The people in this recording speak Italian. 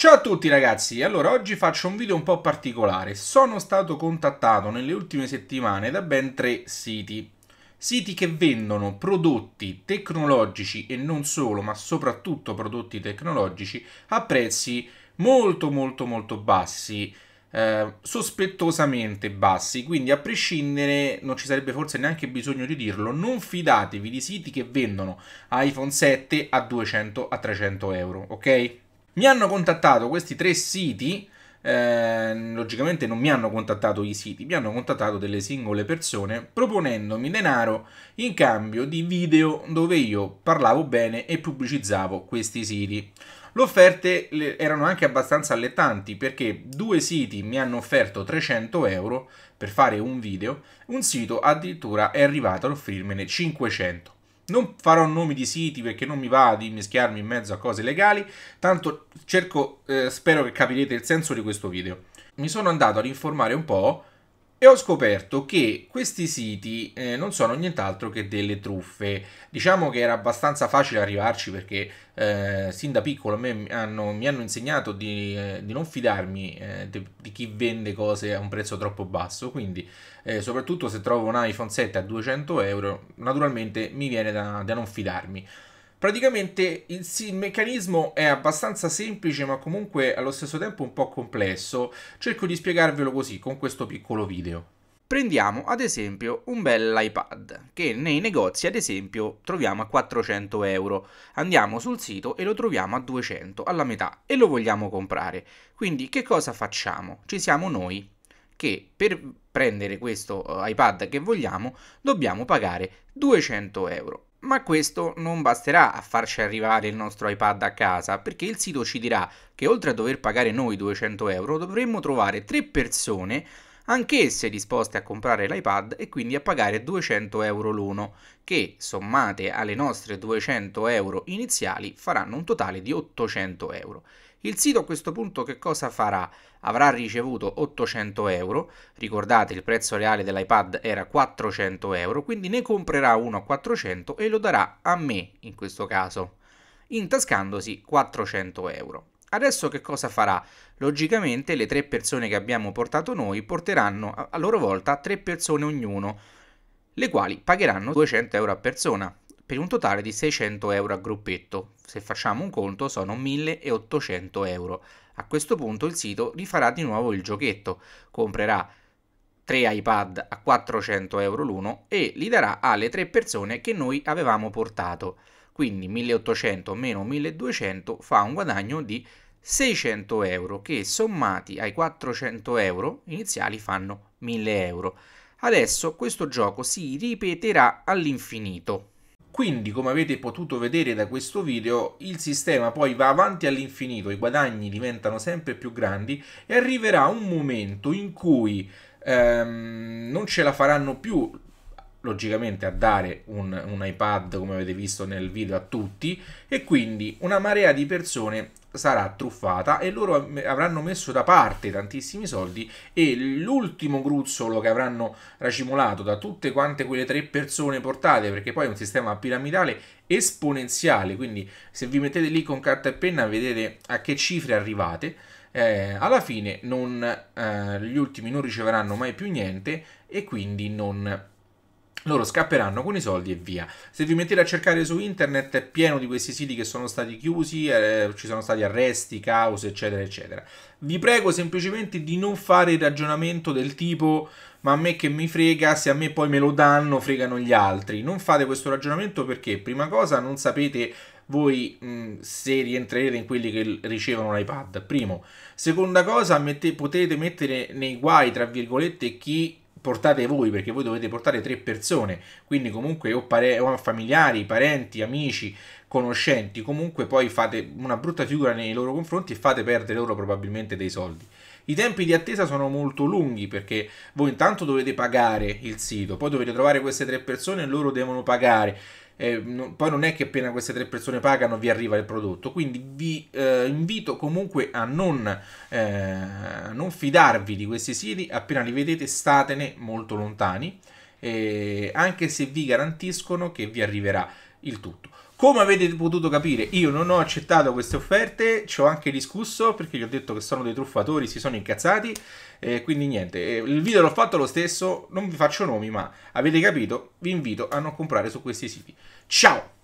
Ciao a tutti ragazzi, allora oggi faccio un video un po' particolare. Sono stato contattato nelle ultime settimane da ben tre siti. Siti che vendono prodotti tecnologici e non solo, ma soprattutto prodotti tecnologici a prezzi molto molto molto bassi. Eh, sospettosamente bassi, quindi a prescindere non ci sarebbe forse neanche bisogno di dirlo, non fidatevi di siti che vendono iPhone 7 a 200 a euro, ok? Mi hanno contattato questi tre siti, eh, logicamente non mi hanno contattato i siti, mi hanno contattato delle singole persone proponendomi denaro in cambio di video dove io parlavo bene e pubblicizzavo questi siti. Le offerte erano anche abbastanza allettanti perché due siti mi hanno offerto 300 euro per fare un video, un sito addirittura è arrivato ad offrirmene 500. Non farò nomi di siti perché non mi va di mischiarmi in mezzo a cose legali, tanto cerco, eh, spero che capirete il senso di questo video. Mi sono andato ad informare un po' E ho scoperto che questi siti eh, non sono nient'altro che delle truffe. Diciamo che era abbastanza facile arrivarci perché eh, sin da piccolo me, hanno, mi hanno insegnato di, eh, di non fidarmi eh, di, di, chi vende cose a un prezzo troppo basso. Quindi, eh, soprattutto se trovo un iPhone 7 a 200 euro, naturalmente mi viene da, da non fidarmi. Praticamente il, il, meccanismo è abbastanza semplice ma comunque allo stesso tempo un po' complesso. Cerco di spiegarvelo così con questo piccolo video. Prendiamo ad esempio un bel iPad che nei negozi ad esempio troviamo a 400 euro. Andiamo sul sito e lo troviamo a 200, alla metà, e lo vogliamo comprare. Quindi che cosa facciamo? Ci siamo noi che per prendere questo eh, iPad che vogliamo dobbiamo pagare 200 euro ma questo non basterà a farci arrivare il nostro iPad a casa, perché il sito ci dirà che oltre a dover pagare noi 200 euro, dovremmo trovare tre persone anch'esse disposte a comprare l'iPad e quindi a pagare 200 euro l'uno, che sommate alle nostre 200 euro iniziali faranno un totale di 800 euro. Il sito a questo punto che cosa farà? Avrà ricevuto 800 euro, ricordate il prezzo reale dell'iPad era 400 euro, quindi ne comprerà uno a 400 e lo darà a me in questo caso, intascandosi 400 euro. Adesso che cosa farà? Logicamente le tre persone che abbiamo portato noi porteranno a loro volta tre persone ognuno, le quali pagheranno 200 euro a persona per un totale di 600 euro a gruppetto. Se facciamo un conto sono 1800 euro. A questo punto il sito rifarà di nuovo il giochetto, comprerà 3 iPad a 400 euro l'uno e li darà alle 3 persone che noi avevamo portato. Quindi 1800 meno 1200 fa un guadagno di 600 euro che sommati ai 400 euro iniziali fanno 1000 euro. Adesso questo gioco si ripeterà all'infinito. Quindi, come avete potuto vedere da questo video, il sistema poi va avanti all'infinito, i guadagni diventano sempre più grandi e arriverà un momento in cui ehm, non ce la faranno più logicamente a dare un, un iPad come avete visto nel video a tutti e quindi una marea di persone sarà truffata e loro avranno messo da parte tantissimi soldi e l'ultimo gruzzolo che avranno racimolato da tutte quante quelle tre persone portate perché poi è un sistema piramidale esponenziale quindi se vi mettete lì con carta e penna vedete a che cifre arrivate eh, alla fine non, eh, gli ultimi non riceveranno mai più niente e quindi non loro scapperanno con i soldi e via. Se vi mettete a cercare su internet è pieno di questi siti che sono stati chiusi, eh, ci sono stati arresti, cause, eccetera, eccetera. Vi prego semplicemente di non fare il ragionamento del tipo ma a me che mi frega, se a me poi me lo danno, fregano gli altri. Non fate questo ragionamento perché, prima cosa, non sapete voi mh, se rientrerete in quelli che ricevono l'iPad, primo. Seconda cosa, mette, potete mettere nei guai, tra virgolette, chi portate voi perché voi dovete portare tre persone quindi comunque o, pare- o familiari parenti amici conoscenti comunque poi fate una brutta figura nei loro confronti e fate perdere loro probabilmente dei soldi i tempi di attesa sono molto lunghi perché voi intanto dovete pagare il sito poi dovete trovare queste tre persone e loro devono pagare eh, no, poi non è che appena queste tre persone pagano vi arriva il prodotto, quindi vi eh, invito comunque a non, eh, non fidarvi di questi siti, appena li vedete statene molto lontani, anche se vi garantiscono che vi arriverà il tutto. Come avete potuto capire, io non ho accettato queste offerte, ci ho anche discusso perché gli ho detto che sono dei truffatori, si sono incazzati, eh, quindi niente, eh, il video l'ho fatto lo stesso, non vi faccio nomi, ma avete capito, vi invito a non comprare su questi siti. Ciao!